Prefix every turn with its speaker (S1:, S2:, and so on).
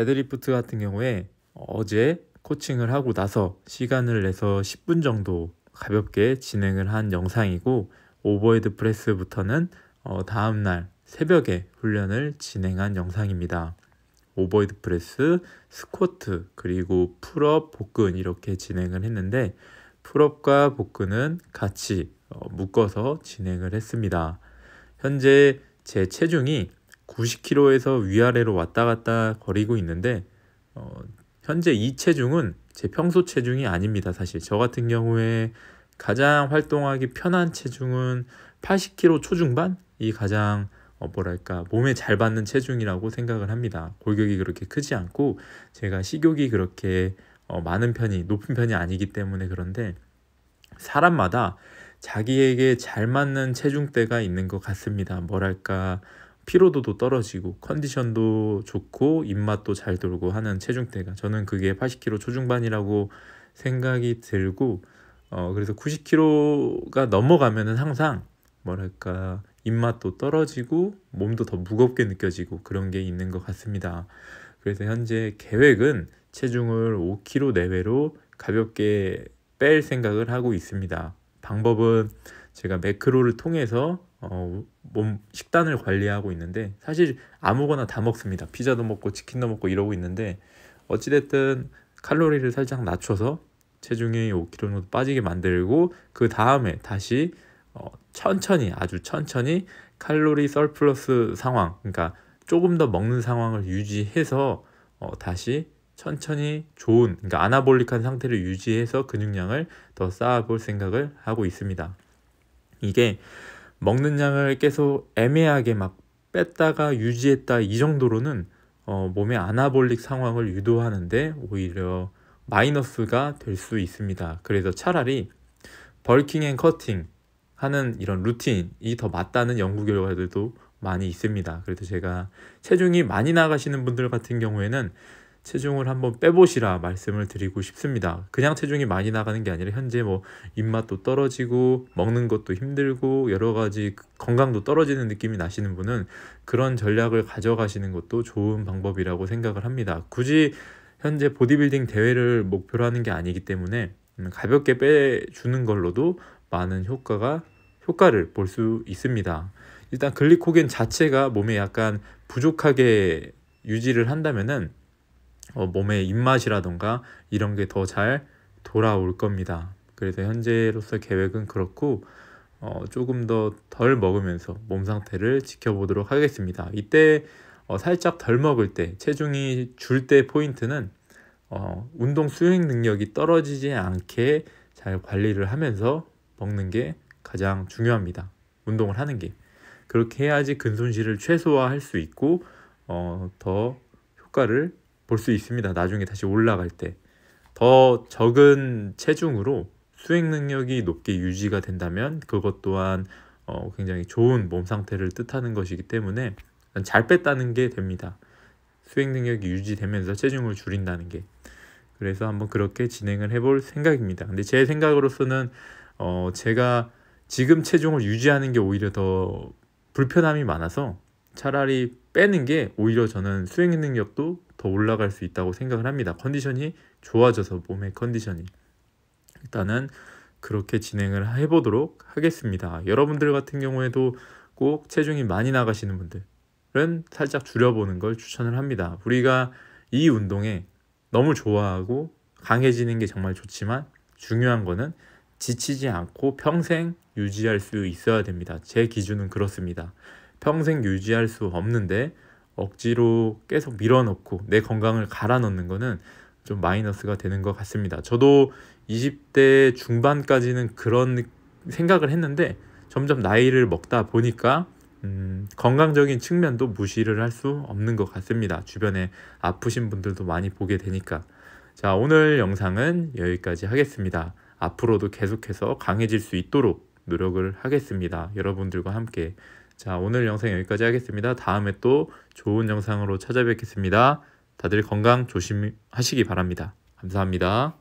S1: 데드리프트 같은 경우에 어제 코칭을 하고 나서 시간을 내서 10분 정도 가볍게 진행을 한 영상이고 오버헤드 프레스부터는 어, 다음날 새벽에 훈련을 진행한 영상입니다. 오버헤드 프레스, 스쿼트, 그리고 풀업, 복근 이렇게 진행을 했는데 풀업과 복근은 같이 어, 묶어서 진행을 했습니다. 현재 제 체중이 90kg에서 위아래로 왔다 갔다 거리고 있는데 어, 현재 이 체중은 제 평소 체중이 아닙니다. 사실 저 같은 경우에 가장 활동하기 편한 체중은 80kg 초중반이 가장 어, 뭐랄까 몸에 잘 받는 체중이라고 생각을 합니다. 골격이 그렇게 크지 않고 제가 식욕이 그렇게 어, 많은 편이 높은 편이 아니기 때문에 그런데 사람마다 자기에게 잘 맞는 체중대가 있는 것 같습니다. 뭐랄까 피로도도 떨어지고 컨디션도 좋고 입맛도 잘 돌고 하는 체중대가 저는 그게 80kg 초중반이라고 생각이 들고 어 그래서 90kg가 넘어가면은 항상 뭐랄까 입맛도 떨어지고 몸도 더 무겁게 느껴지고 그런 게 있는 것 같습니다. 그래서 현재 계획은 체중을 5kg 내외로 가볍게 뺄 생각을 하고 있습니다. 방법은 제가 매크로를 통해서 어, 몸 식단을 관리하고 있는데 사실 아무거나 다 먹습니다. 피자도 먹고 치킨도 먹고 이러고 있는데 어찌됐든 칼로리를 살짝 낮춰서 체중이 5kg 정도 빠지게 만들고 그 다음에 다시 어, 천천히 아주 천천히 칼로리 썰플러스 상황 그러니까 조금 더 먹는 상황을 유지해서 어, 다시 천천히 좋은 그러니까 아나볼릭한 상태를 유지해서 근육량을 더 쌓아볼 생각을 하고 있습니다. 이게 먹는 양을 계속 애매하게 막 뺐다가 유지했다 이 정도로는 어, 몸의 아나볼릭 상황을 유도하는데 오히려 마이너스가 될 수 있습니다. 그래서 차라리 벌킹 앤 커팅 하는 이런 루틴이 더 맞다는 연구 결과들도 많이 있습니다. 그래서 제가 체중이 많이 나가시는 분들 같은 경우에는 체중을 한번 빼보시라 말씀을 드리고 싶습니다. 그냥 체중이 많이 나가는 게 아니라 현재 뭐 입맛도 떨어지고 먹는 것도 힘들고 여러 가지 건강도 떨어지는 느낌이 나시는 분은 그런 전략을 가져가시는 것도 좋은 방법이라고 생각을 합니다. 굳이 현재 보디빌딩 대회를 목표로 하는 게 아니기 때문에 음, 가볍게 빼주는 걸로도 많은 효과가 효과를 볼 수 있습니다. 일단 글리코겐 자체가 몸에 약간 부족하게 유지를 한다면은 어, 몸의 입맛이라던가 이런 게 더 잘 돌아올 겁니다. 그래서 현재로서 계획은 그렇고 어, 조금 더 덜 먹으면서 몸 상태를 지켜보도록 하겠습니다. 이때 어, 살짝 덜 먹을 때 체중이 줄 때 포인트는 어, 운동 수행 능력이 떨어지지 않게 잘 관리를 하면서 먹는 게 가장 중요합니다. 운동을 하는 게 그렇게 해야지 근손실을 최소화할 수 있고 어, 더 효과를 볼수 있습니다. 나중에 다시 올라갈 때. 더 적은 체중으로 수행 능력이 높게 유지가 된다면 그것 또한 어, 굉장히 좋은 몸 상태를 뜻하는 것이기 때문에 잘 뺐다는 게 됩니다. 수행 능력이 유지되면서 체중을 줄인다는 게. 그래서 한번 그렇게 진행을 해볼 생각입니다. 근데 제 생각으로서는 어, 제가 지금 체중을 유지하는 게 오히려 더 불편함이 많아서 차라리 빼는 게 오히려 저는 수행 능력도 더 올라갈 수 있다고 생각을 합니다. 컨디션이 좋아져서 몸의 컨디션이 일단은 그렇게 진행을 해보도록 하겠습니다. 여러분들 같은 경우에도 꼭 체중이 많이 나가시는 분들은 살짝 줄여보는 걸 추천을 합니다. 우리가 이 운동에 너무 좋아하고 강해지는 게 정말 좋지만 중요한 거는 지치지 않고 평생 유지할 수 있어야 됩니다. 제 기준은 그렇습니다. 평생 유지할 수 없는데 억지로 계속 밀어넣고 내 건강을 갈아넣는 거는 좀 마이너스가 되는 것 같습니다. 저도 20대 중반까지는 그런 생각을 했는데 점점 나이를 먹다 보니까 음, 건강적인 측면도 무시를 할 수 없는 것 같습니다. 주변에 아프신 분들도 많이 보게 되니까. 자, 오늘 영상은 여기까지 하겠습니다. 앞으로도 계속해서 강해질 수 있도록 노력을 하겠습니다. 여러분들과 함께 자, 오늘 영상 여기까지 하겠습니다. 다음에 또 좋은 영상으로 찾아뵙겠습니다. 다들 건강 조심하시기 바랍니다. 감사합니다.